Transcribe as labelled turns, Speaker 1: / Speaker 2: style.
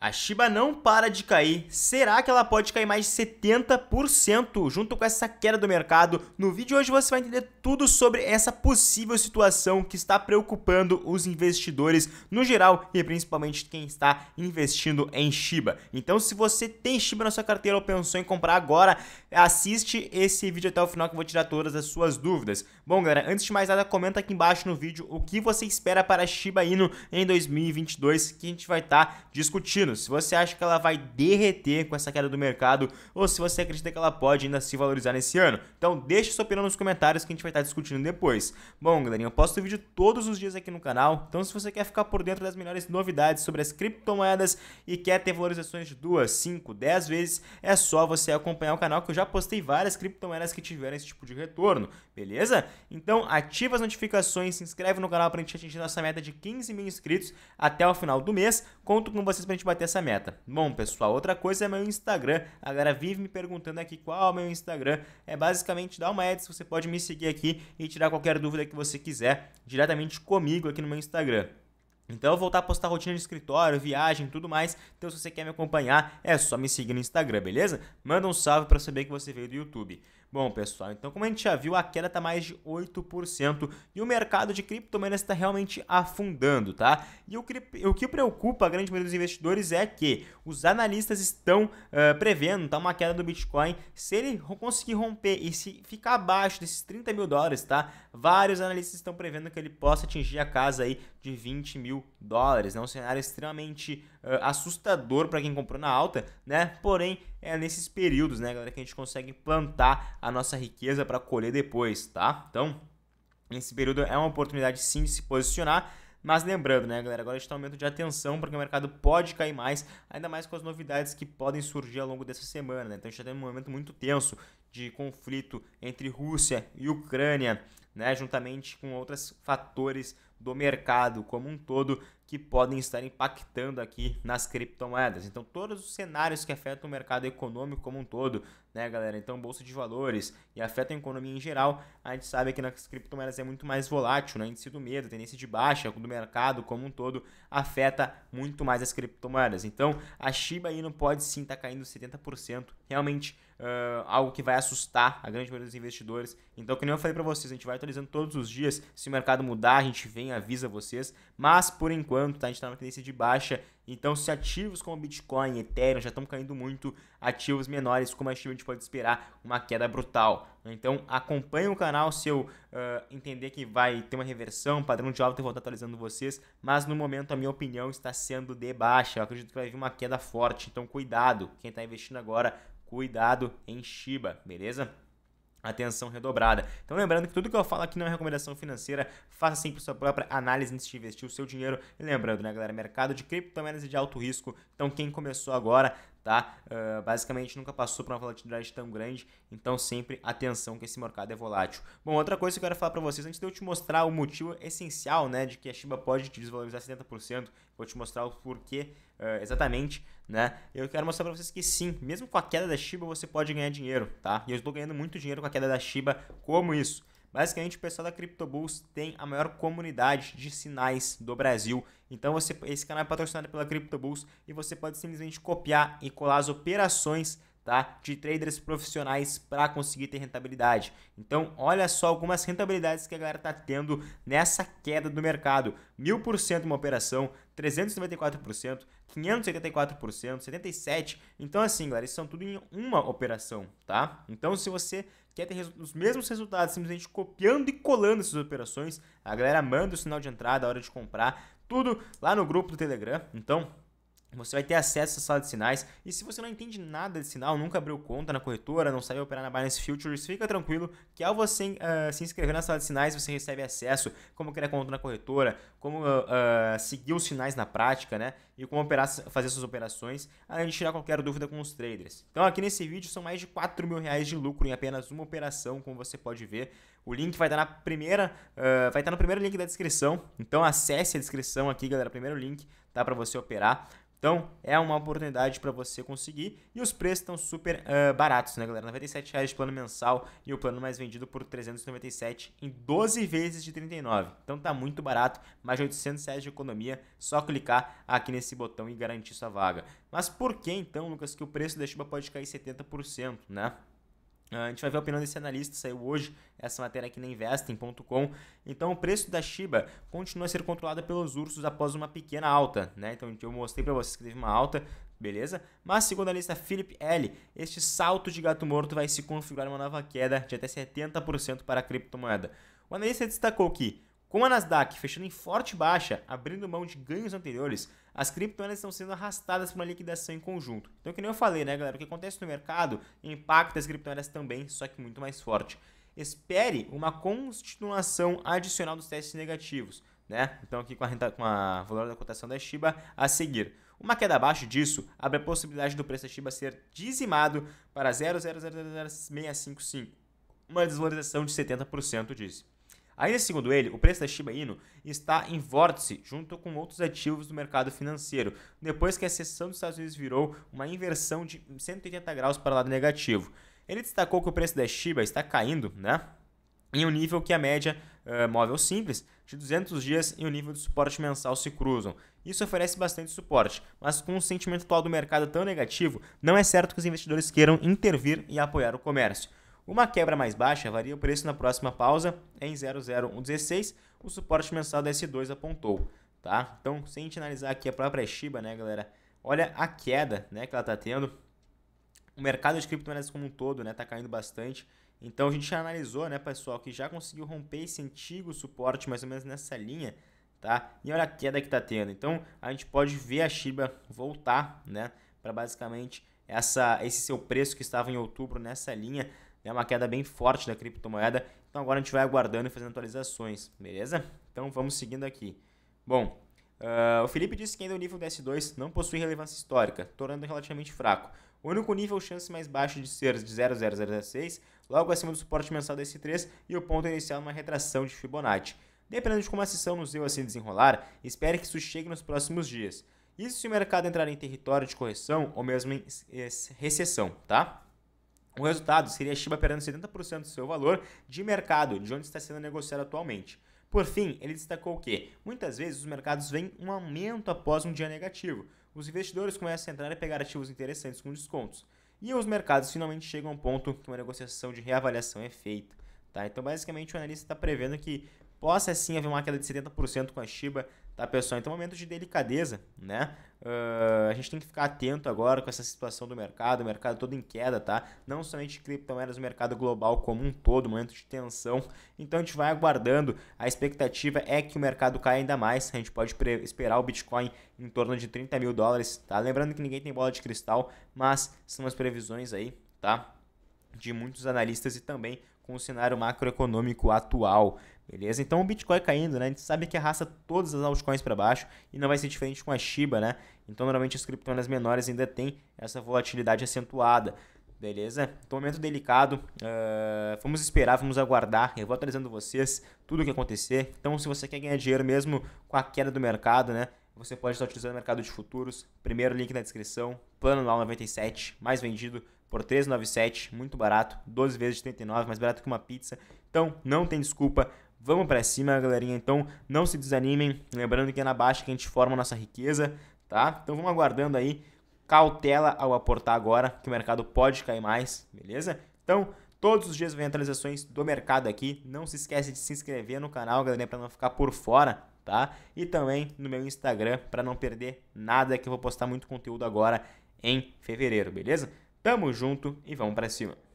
Speaker 1: A Shiba não para de cair. Será que ela pode cair mais 70% junto com essa queda do mercado? No vídeo de hoje você vai entender tudo sobre essa possível situação que está preocupando os investidores no geral e principalmente quem está investindo em Shiba. Então, se você tem Shiba na sua carteira ou pensou em comprar agora, assiste esse vídeo até o final que eu vou tirar todas as suas dúvidas. Bom, galera, antes de mais nada, comenta aqui embaixo no vídeo o que você espera para Shiba Inu em 2022 que a gente vai estar tá discutindo se você acha que ela vai derreter com essa queda do mercado ou se você acredita que ela pode ainda se valorizar nesse ano. Então deixa sua opinião nos comentários que a gente vai estar discutindo depois. Bom, galerinha, eu posto vídeo todos os dias aqui no canal, então se você quer ficar por dentro das melhores novidades sobre as criptomoedas e quer ter valorizações de 2, 5, 10 vezes, é só você acompanhar o canal que eu já postei várias criptomoedas que tiveram esse tipo de retorno, beleza? Então ativa as notificações, se inscreve no canal para a gente atingir nossa meta de 15 mil inscritos até o final do mês. Conto com vocês para a gente bater bater essa meta. Bom, pessoal, outra coisa é meu Instagram. A galera vive me perguntando aqui qual é o meu Instagram. É basicamente dar uma ads, você pode me seguir aqui e tirar qualquer dúvida que você quiser diretamente comigo aqui no meu Instagram. Então eu vou voltar a postar rotina de escritório, viagem, tudo mais. Então se você quer me acompanhar, é só me seguir no Instagram, beleza? Manda um salve para saber que você veio do YouTube. Bom, pessoal, então como a gente já viu, a queda está mais de 8% e o mercado de criptomoedas está realmente afundando, tá? E o, o, que preocupa a grande maioria dos investidores é que os analistas estão uh, prevendo tá, uma queda do Bitcoin. Se ele conseguir romper e se ficar abaixo desses 30 mil dólares, tá? Vários analistas estão prevendo que ele possa atingir a casa aí de 20 mil dólares. É né? um cenário extremamente uh, assustador para quem comprou na alta, né? Porém, é nesses períodos, né, galera, que a gente consegue plantar a nossa riqueza para colher depois, tá? Então, esse período é uma oportunidade sim de se posicionar. Mas lembrando, né, galera, agora está um momento de atenção porque o mercado pode cair mais, ainda mais com as novidades que podem surgir ao longo dessa semana. Né? Então a gente está tendo um momento muito tenso de conflito entre Rússia e Ucrânia, né, juntamente com outros fatores do mercado como um todo, que podem estar impactando aqui nas criptomoedas. Então, todos os cenários que afetam o mercado econômico como um todo, né, galera? Então, bolsa de valores e afetam a economia em geral, a gente sabe que nas criptomoedas é muito mais volátil, né? Índice do medo, tendência de baixa do mercado como um todo afeta muito mais as criptomoedas. Então, a Shiba Inu pode sim estar tá caindo 70%, realmente uh, algo que vai assustar a grande maioria dos investidores. Então, como eu falei para vocês, a gente vai atualizando todos os dias. Se o mercado mudar, a gente vem avisa vocês, mas por enquanto enquanto, tá? A gente tá numa tendência de baixa. Então, se ativos como Bitcoin, Ethereum já estão caindo muito, ativos menores, como a China, a gente pode esperar uma queda brutal. Então, acompanhe o canal se eu uh, entender que vai ter uma reversão, padrão de alta, eu vou estar atualizando vocês. Mas no momento, a minha opinião está sendo de baixa. Eu acredito que vai vir uma queda forte. Então, cuidado. Quem está investindo agora, cuidado em Shiba, beleza? atenção redobrada. Então, lembrando que tudo que eu falo aqui não é recomendação financeira, faça sempre sua própria análise antes de investir o seu dinheiro. E lembrando, né, galera, mercado de criptomoedas e é de alto risco. Então, quem começou agora tá? Uh, basicamente nunca passou por uma volatilidade tão grande, então sempre atenção que esse mercado é volátil. Bom, outra coisa que eu quero falar para vocês, antes de eu te mostrar o motivo essencial, né, de que a Shiba pode te desvalorizar 70%, vou te mostrar o porquê uh, exatamente, né? Eu quero mostrar para vocês que sim, mesmo com a queda da Shiba você pode ganhar dinheiro, tá? E eu estou ganhando muito dinheiro com a queda da Shiba, como isso? Basicamente, o pessoal da CryptoBulls tem a maior comunidade de sinais do Brasil. Então, você, esse canal é patrocinado pela CryptoBulls e você pode simplesmente copiar e colar as operações tá? de traders profissionais para conseguir ter rentabilidade. Então, olha só algumas rentabilidades que a galera está tendo nessa queda do mercado: 1000% uma operação, 394%, 584%, 77%. Então, assim, galera, isso são tudo em uma operação, tá? Então, se você quer ter os mesmos resultados simplesmente copiando e colando essas operações, a galera manda o sinal de entrada, a hora de comprar, tudo lá no grupo do Telegram. Então, você vai ter acesso à sala de sinais. E se você não entende nada de sinal, nunca abriu conta na corretora, não sabe operar na Binance Futures, fica tranquilo que ao você uh, se inscrever na sala de sinais, você recebe acesso como criar conta na corretora, como uh, uh, seguir os sinais na prática, né? E como operar, fazer suas operações, além de tirar qualquer dúvida com os traders. Então aqui nesse vídeo são mais de 4 mil reais de lucro em apenas uma operação, como você pode ver. O link vai estar na primeira, uh, vai estar no primeiro link da descrição. Então acesse a descrição aqui, galera, primeiro link, tá para você operar. Então, é uma oportunidade para você conseguir. E os preços estão super uh, baratos, né, galera? R$ reais de plano mensal e o plano mais vendido por 397 em 12 vezes de 39. Então, tá muito barato, mais de 800 reais de economia. Só clicar aqui nesse botão e garantir sua vaga. Mas por que então, Lucas, que o preço da Shiba pode cair 70%, né? Ah, a gente vai ver a opinião desse analista, saiu hoje essa matéria aqui na investing.com. Então, o preço da Shiba continua a ser controlado pelos ursos após uma pequena alta, né? Então, eu mostrei para vocês que teve uma alta, beleza? Mas, segundo a lista Philip L., este salto de gato morto vai se configurar uma nova queda de até 70% para a criptomoeda. O analista destacou que com a Nasdaq fechando em forte baixa, abrindo mão de ganhos anteriores, as criptomoedas estão sendo arrastadas para uma liquidação em conjunto. Então, que nem eu falei, né, galera? O que acontece no mercado impacta as criptomoedas também, só que muito mais forte. Espere uma continuação adicional dos testes negativos, né? Então, aqui com a, renta, com a valor da cotação da Shiba a seguir. Uma queda abaixo disso abre a possibilidade do preço da Shiba ser dizimado para 0,000655, uma desvalorização de 70%, disse. Ainda segundo ele, o preço da Shiba Inu está em vórtice junto com outros ativos do mercado financeiro, depois que a sessão dos Estados Unidos virou uma inversão de 180 graus para o lado negativo. Ele destacou que o preço da Shiba está caindo, né? Em um nível que a média uh, móvel simples de 200 dias e o um nível de suporte mensal se cruzam. Isso oferece bastante suporte, mas com o sentimento atual do mercado tão negativo, não é certo que os investidores queiram intervir e apoiar o comércio. Uma quebra mais baixa varia o preço na próxima pausa em 00116, o suporte mensal da S2 apontou, tá? Então, sem a gente analisar aqui a própria Shiba, né, galera? Olha a queda, né, que ela tá tendo. O mercado de criptomoedas como um todo, né, tá caindo bastante. Então, a gente já analisou, né, pessoal, que já conseguiu romper esse antigo suporte mais ou menos nessa linha, tá? E olha a queda que tá tendo. Então, a gente pode ver a Shiba voltar, né, para basicamente essa, esse seu preço que estava em outubro nessa linha. É né? uma queda bem forte da criptomoeda. Então agora a gente vai aguardando e fazendo atualizações, beleza? Então vamos seguindo aqui. Bom, uh, o Felipe disse que ainda o nível do S2 não possui relevância histórica, tornando relativamente fraco. O único nível chance mais baixo de ser de 0,006, logo acima do suporte mensal do S3 e o ponto inicial numa retração de Fibonacci. Dependendo de como a sessão nos deu se assim desenrolar, espere que isso chegue nos próximos dias. Isso se o mercado entrar em território de correção ou mesmo em eh, recessão, tá? O resultado seria a Shiba perdendo 70% do seu valor de mercado, de onde está sendo negociado atualmente. Por fim, ele destacou que muitas vezes os mercados veem um aumento após um dia negativo. Os investidores começam a entrar e pegar ativos interessantes com descontos. E os mercados finalmente chegam a um ponto que uma negociação de reavaliação é feita. Tá? Então, basicamente, o analista está prevendo que possa sim haver uma queda de 70% com a Shiba, tá pessoal? Então, momento de delicadeza, né? Uh, a gente tem que ficar atento agora com essa situação do mercado, o mercado todo em queda, tá? Não somente criptomoedas, o mercado global como um todo, momento de tensão. Então a gente vai aguardando. A expectativa é que o mercado caia ainda mais. A gente pode esperar o Bitcoin em torno de 30 mil dólares, tá? Lembrando que ninguém tem bola de cristal, mas são as previsões aí, tá? De muitos analistas e também com o cenário macroeconômico atual. Beleza? Então o Bitcoin caindo, né? A gente sabe que arrasta todas as altcoins para baixo e não vai ser diferente com a Shiba, né? Então normalmente as criptomoedas menores ainda tem essa volatilidade acentuada. Beleza? Então, momento delicado. Uh, vamos esperar, vamos aguardar. Eu vou atualizando vocês tudo o que acontecer. Então, se você quer ganhar dinheiro mesmo com a queda do mercado, né? Você pode estar utilizando o mercado de futuros. Primeiro link na descrição. Plano lá 97, mais vendido por 3,97, muito barato, 12 vezes de 39, mais barato que uma pizza. Então, não tem desculpa. Vamos para cima, galerinha. Então, não se desanimem. Lembrando que é na baixa que a gente forma a nossa riqueza, tá? Então, vamos aguardando aí. Cautela ao aportar agora, que o mercado pode cair mais, beleza? Então, todos os dias vem atualizações do mercado aqui. Não se esquece de se inscrever no canal, galerinha, para não ficar por fora, tá? E também no meu Instagram, para não perder nada, que eu vou postar muito conteúdo agora em fevereiro, beleza? Tamo junto e vamos para cima.